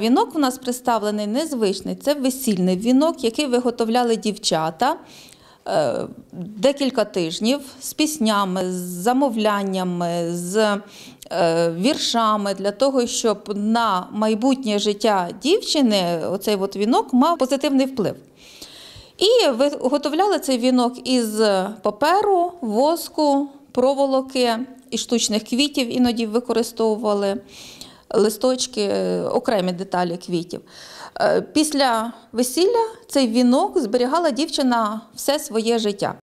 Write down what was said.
Вінок у нас представлений незвичний. Це весільний вінок, який виготовляли дівчата е, декілька тижнів з піснями, з замовляннями, з е, віршами для того, щоб на майбутнє життя дівчини оцей от вінок мав позитивний вплив. І виготовляли цей вінок із паперу, воску, проволоки і штучних квітів іноді використовували листочки, е, окремі деталі квітів. Е, після весілля цей вінок зберігала дівчина все своє життя.